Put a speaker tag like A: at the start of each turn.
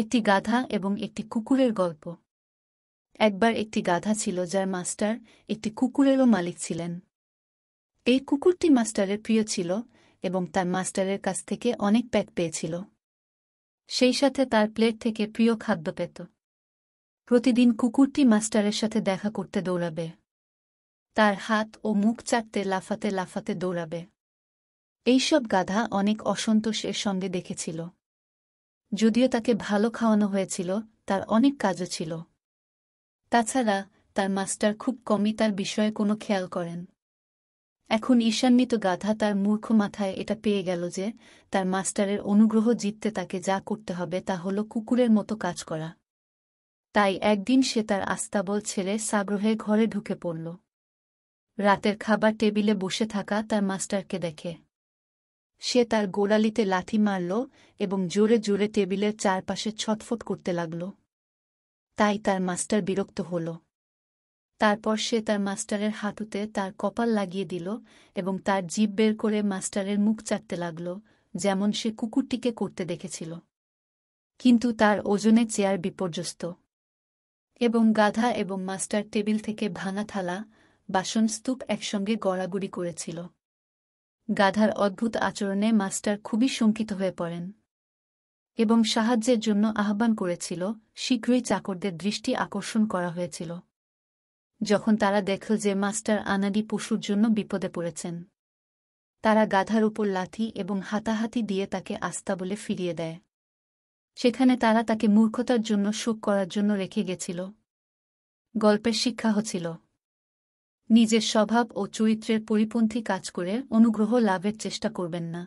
A: একটি গাধা এবং একটি কুকুরের গল্প একবার একটি গাধা ছিল যার মাস্টার একটি কুকুরেরও মালিক ছিলেন এই কুকুরটি মাস্টারের প্রিয় ছিল এবং তার মাস্টারের কাছ থেকে অনেক প্যাক পেয়েছিল সেই সাথে তার প্লেট থেকে প্রিয় খাদ্য পেত প্রতিদিন কুকুরটি মাস্টারের সাথে দেখা করতে দৌড়াবে তার হাত ও মুখ চাটতে লাফাতে লাফাতে দৌড়াবে এইসব গাধা অনেক অসন্তোষের সঙ্গে দেখেছিল যদিও তাকে ভালো খাওয়ানো হয়েছিল তার অনেক কাজও ছিল তাছাড়া তার মাস্টার খুব কমই তার বিষয়ে কোনো খেয়াল করেন এখন ঈশান্বিত গাধা তার মূর্খ মাথায় এটা পেয়ে গেল যে তার মাস্টারের অনুগ্রহ জিততে তাকে যা করতে হবে তা হল কুকুরের মতো কাজ করা তাই একদিন সে তার আস্তাবল ছেড়ে সাগ্রহে ঘরে ঢুকে পড়ল রাতের খাবার টেবিলে বসে থাকা তার মাস্টারকে দেখে সে তার গোড়ালিতে লাথি মারল এবং জোরে জোরে টেবিলের চারপাশে ছটফট করতে লাগল তাই তার মাস্টার বিরক্ত হল তারপর সে তার মাস্টারের হাঁটুতে তার কপাল লাগিয়ে দিল এবং তার জিভ বের করে মাস্টারের মুখ চাটতে লাগল যেমন সে কুকুরটিকে করতে দেখেছিল কিন্তু তার ওজনে চেয়ার বিপর্যস্ত এবং গাধা এবং মাস্টার টেবিল থেকে ভাঙা থালা বাসন স্তূপ একসঙ্গে গড়াগড়ি করেছিল গাধার অদ্ভুত আচরণে মাস্টার খুবই শঙ্কিত হয়ে পড়েন এবং সাহায্যের জন্য আহ্বান করেছিল শীঘ্রই চাকরদের দৃষ্টি আকর্ষণ করা হয়েছিল যখন তারা দেখল যে মাস্টার আনাডি পশুর জন্য বিপদে পড়েছেন তারা গাধার উপর লাথি এবং হাতাহাতি দিয়ে তাকে আস্তা বলে ফিরিয়ে দেয় সেখানে তারা তাকে মূর্খতার জন্য শোক করার জন্য রেখে গেছিল গল্পের শিক্ষা হচ্ছিল নিজের স্বভাব ও চরিত্রের পরিপন্থী কাজ করে অনুগ্রহ লাভের চেষ্টা করবেন না